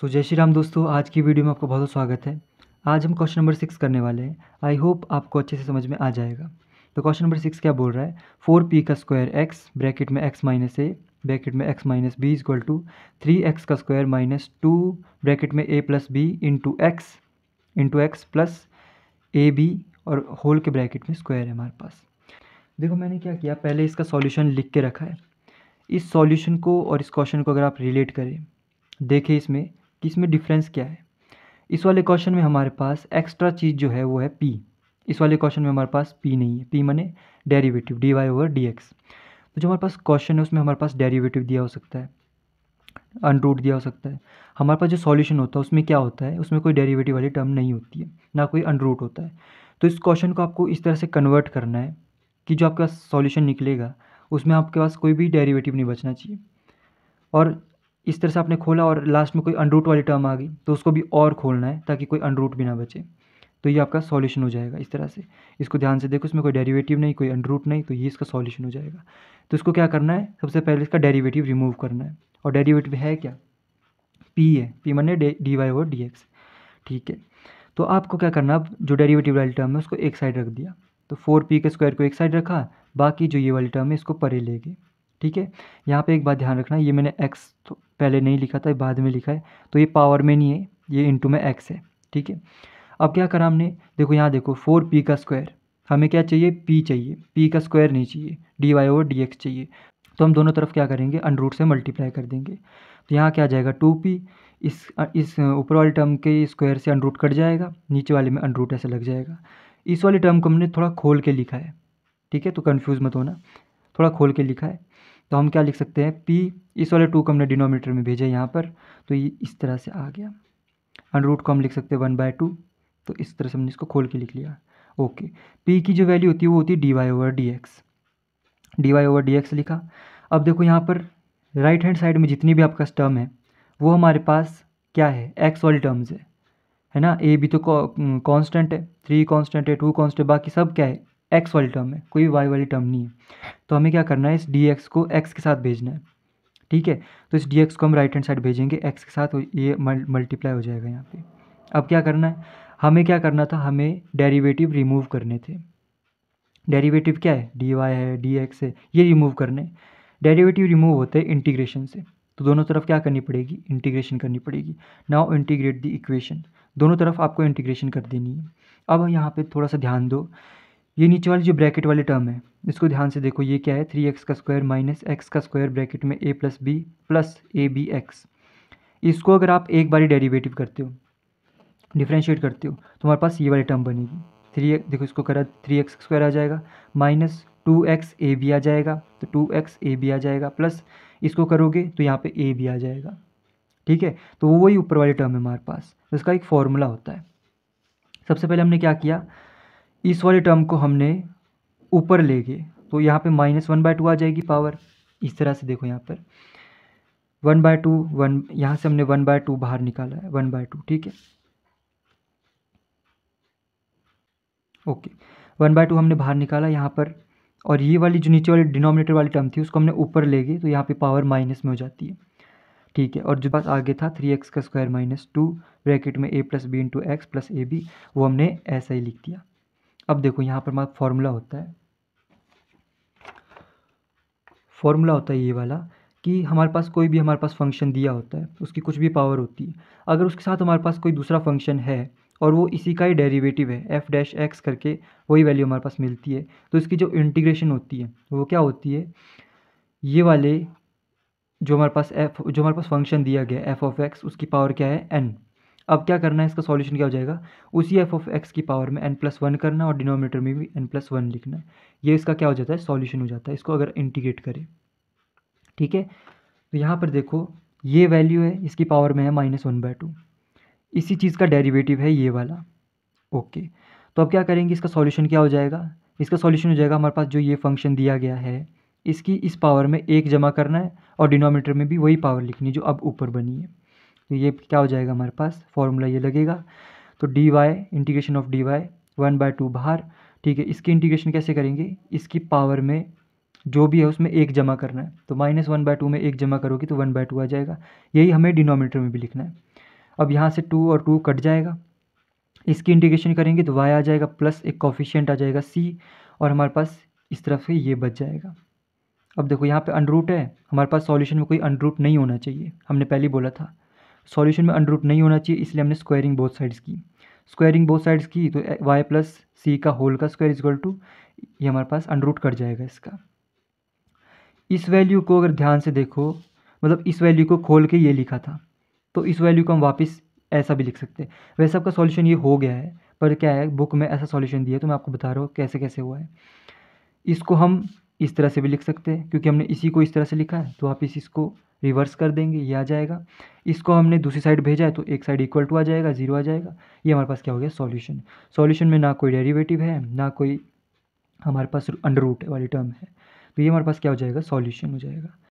सो जय श्री राम दोस्तों आज की वीडियो में आपका बहुत स्वागत है आज हम क्वेश्चन नंबर सिक्स करने वाले हैं आई होप आपको अच्छे से समझ में आ जाएगा तो क्वेश्चन नंबर सिक्स क्या बोल रहा है फोर पी का स्क्वायर एक्स ब्रैकेट में एक्स माइनस ए ब्रैकेट में x minus b equal to three x का स्क्वायर माइनस टू ब्रैकेट में a plus b into x into x plus a b और होल के bracket में square है हमारे पास देखो मैंने क्या किया पहले इसका सॉल्यूशन लिख के रखा है इस सॉल्यूशन को और इस क्वेश्चन को अगर आप रिलेट करें देखें इसमें कि इसमें डिफरेंस क्या है इस वाले क्वेश्चन में हमारे पास एक्स्ट्रा चीज़ जो है वो है पी इस वाले क्वेश्चन में हमारे पास पी नहीं है पी मने derivative d y over d x तो जो हमारे पास क्वेश्चन है उसमें हमारे पास डेरीवेटिव दिया हो सकता है अनरूट दिया हो सकता है हमारे पास जो सॉल्यूशन होता है उसमें क्या होता है उसमें कोई डेरीवेटिव वाली टर्म नहीं होती है ना कोई अनरूट होता है तो इस क्वेश्चन को आपको इस तरह से कन्वर्ट करना है कि जो आपके पास सॉल्यूशन निकलेगा उसमें आपके पास कोई भी डेरिवेटिव नहीं बचना चाहिए और इस तरह से आपने खोला और लास्ट में कोई अनरूट वाली टर्म आ गई तो उसको भी और खोलना है ताकि कोई अनरूट भी ना बचे तो ये आपका सॉल्यूशन हो जाएगा इस तरह से इसको ध्यान से देखो इसमें कोई डेरिवेटिव नहीं कोई अनरूट नहीं तो ये इसका सॉल्यूशन हो जाएगा तो इसको क्या करना है सबसे पहले इसका डेरिवेटिव रिमूव करना है और डेरिवेटिव है क्या पी है पी मैंने डी वाई और डी एक्स ठीक है तो आपको क्या करना अब जो डेरिवेटिव वाली टर्म है उसको एक साइड रख दिया तो फोर पी के स्क्वायर को एक साइड रखा बाकी जो ये वाली टर्म है इसको परे ले गए ठीक है यहाँ पे एक बात ध्यान रखना ये मैंने एक्स तो पहले नहीं लिखा था बाद में लिखा है तो ये पावर में नहीं है ये इंटू में एक्स है ठीक है अब क्या करा हमने देखो यहाँ देखो फोर पी का स्क्वायर हमें क्या चाहिए पी चाहिए पी का स्क्वायर नहीं चाहिए d y over d x चाहिए तो हम दोनों तरफ क्या करेंगे अनरूट से मल्टीप्लाई कर देंगे तो यहाँ क्या जाएगा टू पी इस इस ऊपर वाले टर्म के स्क्वायर से अनरूट कट जाएगा नीचे वाले में अनरूट ऐसे लग जाएगा इस वाले टर्म को हमने थोड़ा खोल के लिखा है ठीक है तो कन्फ्यूज़ मत होना थोड़ा खोल के लिखा है तो हम क्या लिख सकते हैं पी इस वाले टू को हमने डिनोमीटर में भेजा यहाँ पर तो ये इस तरह से आ गया अंडर रूट को हम लिख सकते हैं वन बाय टू तो इस तरह से हमने इसको खोल के लिख लिया ओके पी की जो वैल्यू होती है वो होती है d y over d x d y over d x लिखा अब देखो यहाँ पर राइट हैंड साइड में जितनी भी आपका टर्म है वो हमारे पास क्या है एक्स वाली टर्म्स है है ना ए भी तो कॉन्स्टेंट है थ्री कॉन्स्टेंट है टू कॉन्स्टेंट बाकी सब क्या है एक्स वाली टर्म है कोई वाई वाली टर्म नहीं है तो हमें क्या करना है इस डी एक्स को एक्स के साथ भेजना है ठीक है तो इस डी एक्स को हम राइट हैंड साइड भेजेंगे एक्स के साथ ये मल्टीप्लाई हो जाएगा यहाँ पे अब क्या करना है हमें क्या करना था हमें डेरिवेटिव रिमूव करने थे डेरिवेटिव क्या है डी वाई है डी एक्स है ये रिमूव करने डेरिवेटिव रिमूव होते हैं इंटीग्रेशन से तो दोनों तरफ क्या करनी पड़ेगी इंटीग्रेशन करनी पड़ेगी नाउ इंटीग्रेट द इक्वेशन दोनों तरफ आपको इंटीग्रेशन कर देनी है अब यहाँ पे थोड़ा सा ध्यान दो ये नीचे वाली जो ब्रैकेट वाली टर्म है इसको ध्यान से देखो ये क्या है थ्री एक्स का स्क्वायर माइनस एक्स का स्क्वायर ब्रैकेट में a plus b plus a b x इसको अगर आप एक बारी डेरिवेटिव करते हो डिफ्रेंशिएट करते हो तो हमारे पास ये वाली टर्म बनेगी थ्री देखो इसको करा थ्री एक्स स्क्वायर आ जाएगा minus two x a b आ जाएगा तो टू एक्स ए बी आ जाएगा प्लस इसको करोगे तो यहाँ पे ए बी आ जाएगा ठीक है तो वही ऊपर वाली टर्म है हमारे पास तो इसका एक फॉर्मूला होता है सबसे पहले हमने क्या किया इस वाले टर्म को हमने ऊपर ले गए तो यहाँ पे माइनस वन बाय टू आ जाएगी पावर इस तरह से देखो यहाँ पर वन बाय टू वन यहाँ से हमने वन बाय टू बाहर निकाला है वन बाय टू ठीक है ओके वन बाय टू हमने बाहर निकाला यहाँ पर और ये वाली जो नीचे वाली डिनोमिनेटर वाली टर्म थी उसको हमने ऊपर ले गए तो यहाँ पे पावर माइनस में हो जाती है ठीक है और जो पास आगे था थ्री एक्स का स्क्वायर माइनस टू ब्रैकेट में a plus b into x plus a b वो हमने ऐसा ही लिख दिया अब देखो यहाँ पर हमारा फॉर्मूला होता है फॉर्मूला होता है ये वाला कि हमारे पास कोई भी हमारे पास फंक्शन दिया होता है उसकी कुछ भी पावर होती है अगर उसके साथ हमारे पास कोई दूसरा फंक्शन है और वो इसी का ही डेरिवेटिव है एफ डैश एक्स करके वही वैल्यू हमारे पास मिलती है तो इसकी जो इंटीग्रेशन होती है वो क्या होती है ये वाले जो हमारे पास एफ जो हमारे पास फंक्शन दिया गया एफ ऑफ एक्स उसकी पावर क्या है एन अब क्या करना है इसका सॉल्यूशन क्या हो जाएगा उसी एफ ऑफ एक्स की पावर में एन प्लस वन करना और डिनोमीटर में भी एन प्लस वन लिखना ये इसका क्या हो जाता है सॉल्यूशन हो जाता है इसको अगर इंटीग्रेट करें ठीक है तो यहाँ पर देखो ये वैल्यू है इसकी पावर में है माइनस वन बाय टू इसी चीज़ का डेरिवेटिव है ये वाला ओके तो अब क्या करेंगे इसका सॉल्यूशन क्या हो जाएगा इसका सॉल्यूशन हो जाएगा हमारे पास जो ये फंक्शन दिया गया है इसकी इस पावर में एक जमा करना है और डिनोमीटर में भी वही पावर लिखनी है जो अब ऊपर बनी है तो ये क्या हो जाएगा हमारे पास फॉर्मूला ये लगेगा तो d y integration of d y one by two बाहर ठीक है इसकी इंटीग्रेशन कैसे करेंगे इसकी पावर में जो भी है उसमें एक जमा करना है तो माइनस वन बाय टू में एक जमा करोगे तो वन बाय टू आ जाएगा यही हमें डिनोमीटर में भी लिखना है अब यहाँ से टू और टू कट जाएगा इसकी इंटीग्रेशन करेंगे तो वाई आ जाएगा प्लस एक कॉफिशियंट आ जाएगा सी और हमारे पास इस तरफ से ये बच जाएगा अब देखो यहाँ पे अनरूट है हमारे पास सॉल्यूशन में कोई अनरूट नहीं होना चाहिए हमने पहले बोला था सॉल्यूशन में अंडर रूट नहीं होना चाहिए इसलिए हमने स्क्वायरिंग बोथ साइड्स की स्क्वायरिंग बोथ साइड्स की तो वाई प्लस सी का होल का स्क्वायर इजक्वल टू ये हमारे पास अंडर रूट कट जाएगा इसका इस वैल्यू को अगर ध्यान से देखो मतलब इस वैल्यू को खोल के ये लिखा था तो इस वैल्यू को हम वापस ऐसा भी लिख सकते हैं वैसे आपका सॉल्यूशन ये हो गया है पर क्या है बुक में ऐसा सॉल्यूशन दिया तो मैं आपको बता रहा हूँ कैसे कैसे हुआ है इसको हम इस तरह से भी लिख सकते हैं क्योंकि हमने इसी को इस तरह से लिखा है तो आप इस इसको रिवर्स कर देंगे ये आ जाएगा इसको हमने दूसरी साइड भेजा है तो एक साइड इक्वल टू आ जाएगा जीरो आ जाएगा ये हमारे पास क्या हो गया सॉल्यूशन सॉल्यूशन में ना कोई डेरिवेटिव है ना कोई हमारे पास अंडर रूट वाली टर्म है तो ये हमारे पास क्या हो जाएगा सॉल्यूशन हो जाएगा